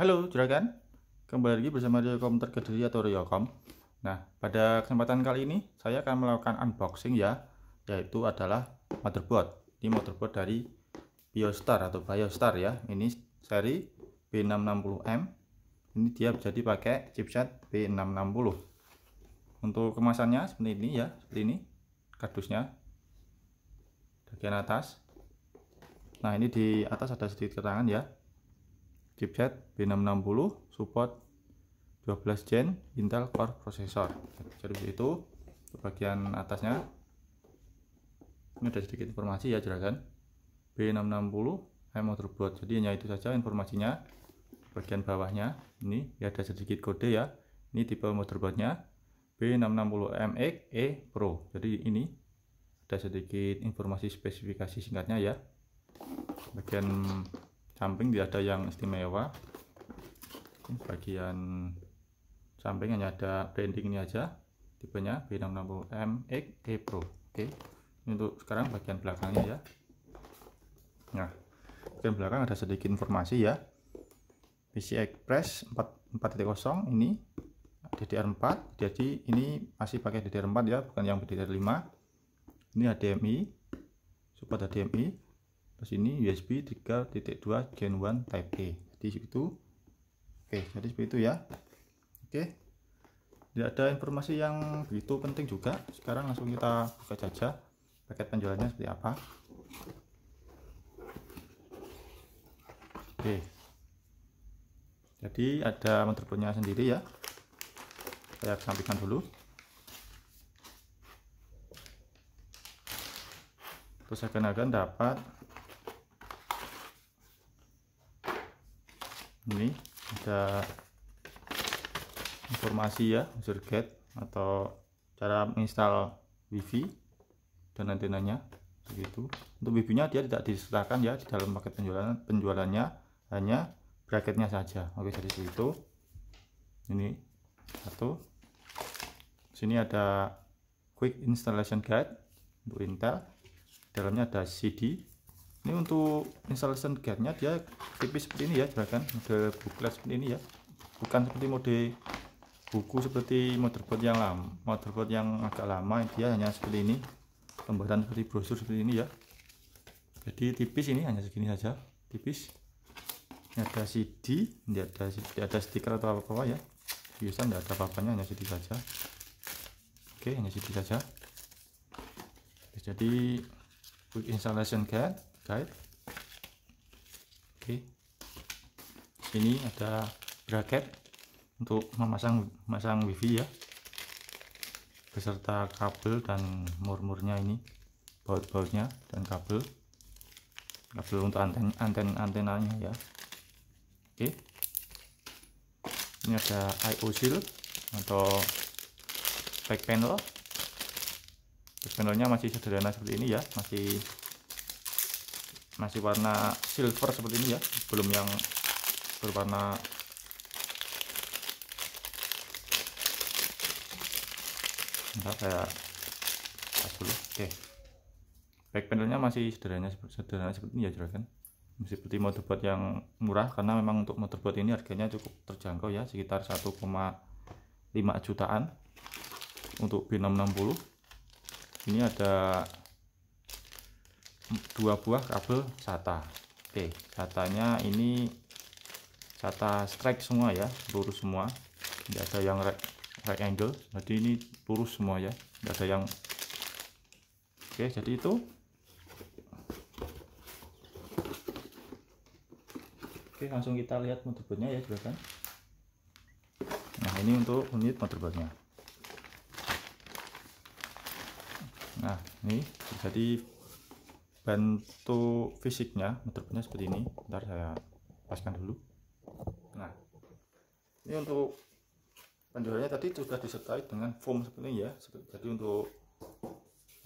Halo Juragan, kembali lagi bersama Ryokom Terkediri atau Ryokom Nah, pada kesempatan kali ini saya akan melakukan unboxing ya Yaitu adalah motherboard Ini motherboard dari Biostar atau Biostar ya Ini seri B660M Ini dia jadi pakai chipset B660 Untuk kemasannya seperti ini ya, seperti ini kardusnya Bagian atas Nah, ini di atas ada sedikit keterangan ya chipset B660 support 12 gen Intel Core Processor jadi itu bagian atasnya ini ada sedikit informasi ya juragan B660 M motherboard jadi hanya itu saja informasinya bagian bawahnya ini ya ada sedikit kode ya ini tipe motherboardnya b 660 mx e Pro jadi ini ada sedikit informasi spesifikasi singkatnya ya bagian samping tidak ada yang istimewa ini bagian samping hanya ada branding ini aja tipenya B660MX E Pro oke ini untuk sekarang bagian belakangnya ya nah bagian belakang ada sedikit informasi ya PC Express 4.0 ini DDR4 jadi ini masih pakai DDR4 ya bukan yang DDR5 ini HDMI support HDMI terus ini USB 3.2 Gen 1 Type A di situ. oke jadi seperti itu ya oke tidak ada informasi yang begitu penting juga sekarang langsung kita buka saja paket penjualannya seperti apa oke jadi ada motherboardnya sendiri ya saya sampaikan dulu terus akan-akan dapat ini ada informasi ya user guide atau cara menginstal wifi dan antenanya begitu untuk wifi nya dia tidak disertakan ya di dalam paket penjualan penjualannya hanya bracketnya saja oke jadi situ ini satu sini ada quick installation guide untuk Intel dalamnya ada CD ini untuk installation guide-nya dia tipis seperti ini ya jelaskan mode booklet seperti ini ya bukan seperti mode buku seperti motherboard yang lama motherboard yang agak lama dia hanya seperti ini lembaran seperti brosur seperti ini ya jadi tipis ini hanya segini saja tipis ini ada CD tidak ada, tidak ada stiker atau apa-apa ya biasa tidak ada apa-apanya hanya CD saja oke hanya CD saja jadi quick installation guide oke okay. sini ada bracket untuk memasang masang wifi ya beserta kabel dan murmurnya ini baut-bautnya dan kabel kabel untuk anten anten antenanya ya oke ini ada IO shield atau back panel back panelnya masih sederhana seperti ini ya masih masih warna silver seperti ini ya belum yang berwarna entah saya pas dulu oke back panelnya masih sederhana sederhana seperti ini ya juragan seperti motherboard yang murah karena memang untuk motherboard ini harganya cukup terjangkau ya sekitar 1,5 jutaan untuk B660 ini ada dua buah kabel SATA Oke SATAnya ini SATA strike semua ya lurus semua tidak ada yang right angle, jadi ini lurus semua ya tidak ada yang Oke jadi itu Oke langsung kita lihat motherboardnya ya kan Nah ini untuk unit motherboardnya Nah ini jadi bantu fisiknya motherboardnya seperti ini ntar saya paskan dulu nah ini untuk penjualannya tadi sudah disertai dengan foam seperti ini ya jadi untuk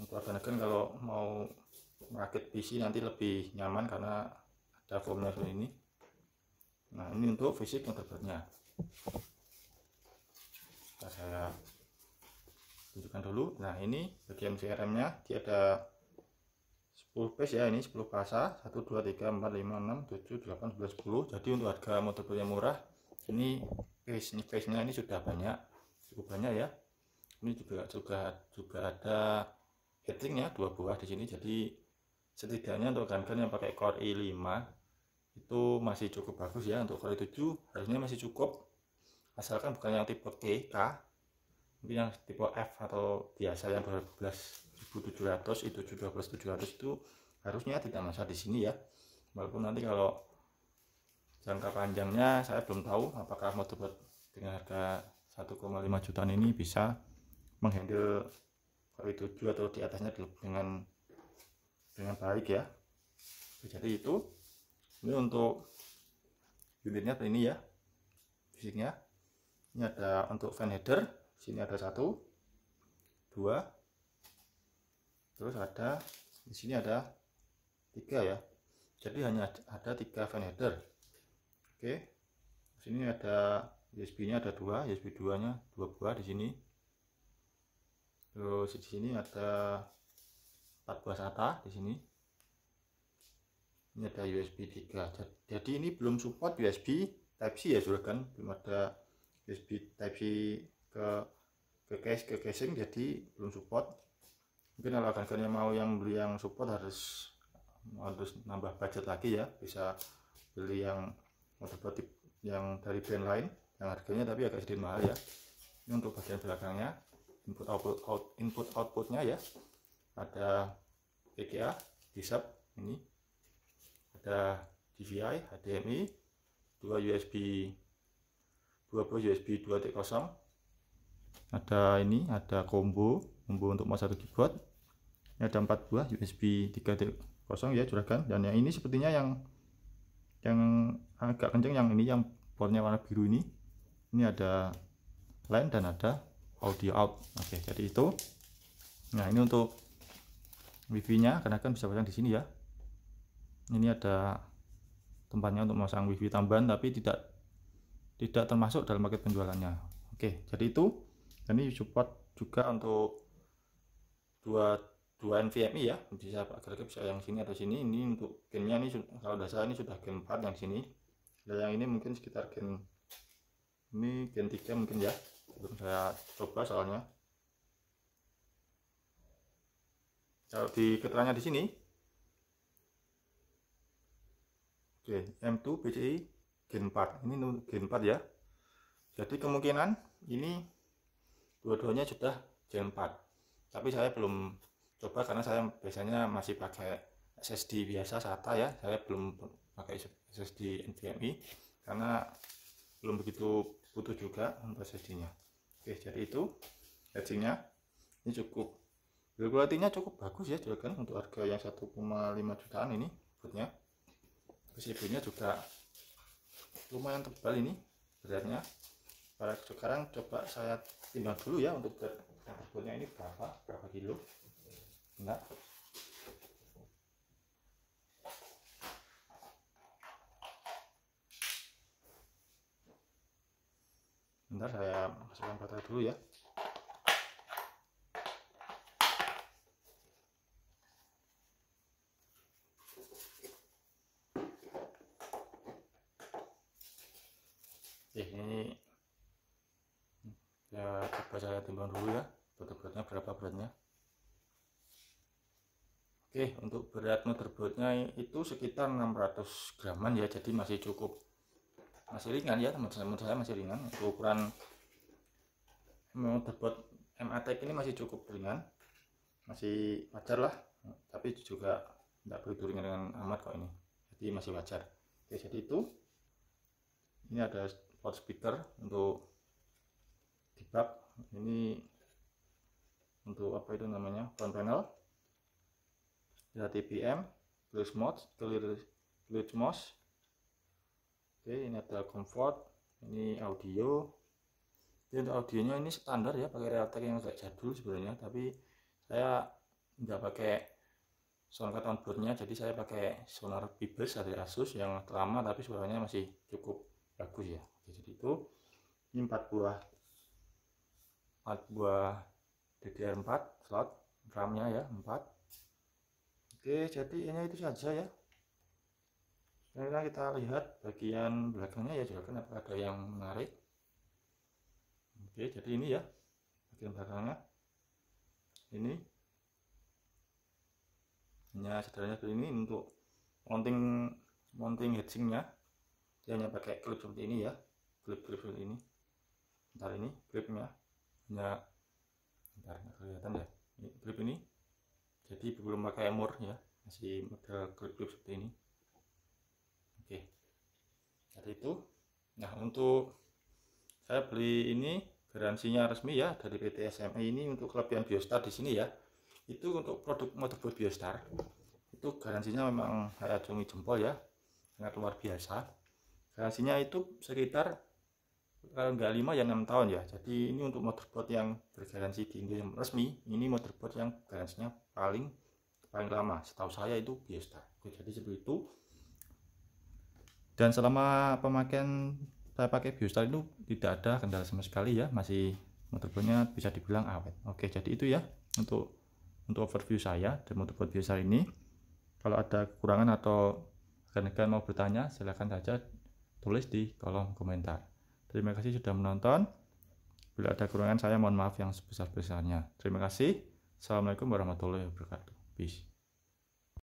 untuk agan kalau mau merakit PC nanti lebih nyaman karena ada foamnya seperti ini nah ini untuk fisik motherboardnya saya tunjukkan dulu nah ini bagian crm nya dia ada 10 piece ya ini 10 kasa 1 2 3 4 5 6 7 8 9 10 jadi untuk harga motor yang murah ini case ini case nya ini sudah banyak cukup banyak ya ini juga juga juga ada ya dua buah di sini jadi setidaknya untuk gun-gun yang pakai core i5 itu masih cukup bagus ya untuk core i7 harusnya masih cukup asalkan bukan yang tipe K, K mungkin yang tipe F atau biasa yang 12 1700 itu 12 700 itu harusnya ya tidak masalah di sini ya walaupun nanti kalau jangka panjangnya saya belum tahu apakah mau dapat dengan harga 1,5 jutaan ini bisa menghandle KW7 atau di atasnya dengan dengan baik ya jadi itu ini untuk unitnya ini ya fisiknya ini ada untuk fan header sini ada satu dua terus ada di sini ada tiga ya jadi hanya ada, tiga fan header oke di sini ada USB nya ada dua USB dua nya dua buah di sini terus di sini ada empat buah SATA di sini ini ada USB 3 jadi ini belum support USB Type C ya sudah kan belum ada USB Type C ke ke case ke casing jadi belum support mungkin kalau kalian yang mau yang beli yang support harus harus nambah budget lagi ya bisa beli yang motif yang dari brand lain yang harganya tapi agak sedikit mahal ya ini untuk bagian belakangnya input output out, input outputnya ya ada VGA DISAB ini ada DVI HDMI dua USB 20 USB 2.0 ada ini ada combo combo untuk mau satu keyboard ini ada empat buah USB 3.0 ya curahkan dan yang ini sepertinya yang yang agak kenceng yang ini yang portnya warna biru ini ini ada line dan ada audio out oke jadi itu nah ini untuk wifi nya karena kan bisa pasang di sini ya ini ada tempatnya untuk memasang wifi tambahan tapi tidak tidak termasuk dalam paket penjualannya oke jadi itu dan ini support juga untuk dua dua NVMe ya bisa pakai bisa yang sini atau sini ini untuk gennya ini kalau tidak ini sudah gen 4 yang sini dan yang ini mungkin sekitar gen ini gen 3 mungkin ya belum saya coba soalnya kalau di keterangannya di sini oke M2 PCI gen 4 ini gen 4 ya jadi kemungkinan ini dua-duanya sudah J4 tapi saya belum coba karena saya biasanya masih pakai SSD biasa SATA ya saya belum pakai SSD NVMe karena belum begitu butuh juga untuk SSD nya oke jadi itu nya ini cukup regulatinya cukup bagus ya juga kan untuk harga yang 1,5 jutaan ini bootnya pcb-nya juga lumayan tebal ini beratnya sekarang coba saya timbang dulu ya untuk takutnya ini berapa berapa kilo enggak ntar saya masukkan baterai dulu ya timbang dulu ya berat-beratnya berapa beratnya oke untuk berat motherboardnya itu sekitar 600 graman ya jadi masih cukup masih ringan ya teman-teman saya masih ringan untuk ukuran motherboard MATEC ini masih cukup ringan masih wajar lah tapi juga tidak begitu ringan dengan amat kok ini jadi masih wajar oke jadi itu ini ada sport speaker untuk debug ini untuk apa itu namanya front panel ya TPM mod mode Clear mode oke ini ada comfort ini audio jadi untuk audionya ini standar ya pakai Realtek yang agak jadul sebenarnya tapi saya nggak pakai soundcard onboardnya jadi saya pakai sonar Bibes dari Asus yang lama tapi suaranya masih cukup bagus ya jadi itu ini 4 buah 4 buah DDR4 slot RAM-nya ya 4 oke jadi ini itu saja ya sekarang kita lihat bagian belakangnya ya juga apakah ada yang menarik oke jadi ini ya bagian belakangnya ini hanya sederhana seperti ini untuk mounting mounting nya dia hanya pakai klip seperti ini ya klip-klip seperti ini ntar ini klipnya nggak ntar nggak kelihatan ya ini, klip ini jadi belum pakai emor ya masih model klip-klip seperti ini oke jadi itu nah untuk saya beli ini garansinya resmi ya dari PT sma ini untuk kelebihan biostar di sini ya itu untuk produk motherboard biostar itu garansinya memang saya acungi jempol ya sangat luar biasa garansinya itu sekitar kalau nggak 5 ya 6 tahun ya jadi ini untuk motherboard yang bergaransi di Indo yang resmi ini motherboard yang garansinya paling paling lama setahu saya itu Biesta Oke, jadi seperti itu dan selama pemakaian saya pakai Biostar itu tidak ada kendala sama sekali ya masih motherboardnya bisa dibilang awet oke jadi itu ya untuk untuk overview saya dan motherboard Biostar ini kalau ada kekurangan atau rekan-rekan mau bertanya silahkan saja tulis di kolom komentar Terima kasih sudah menonton. Bila ada kekurangan saya mohon maaf yang sebesar-besarnya. Terima kasih. Assalamualaikum warahmatullahi wabarakatuh. Peace.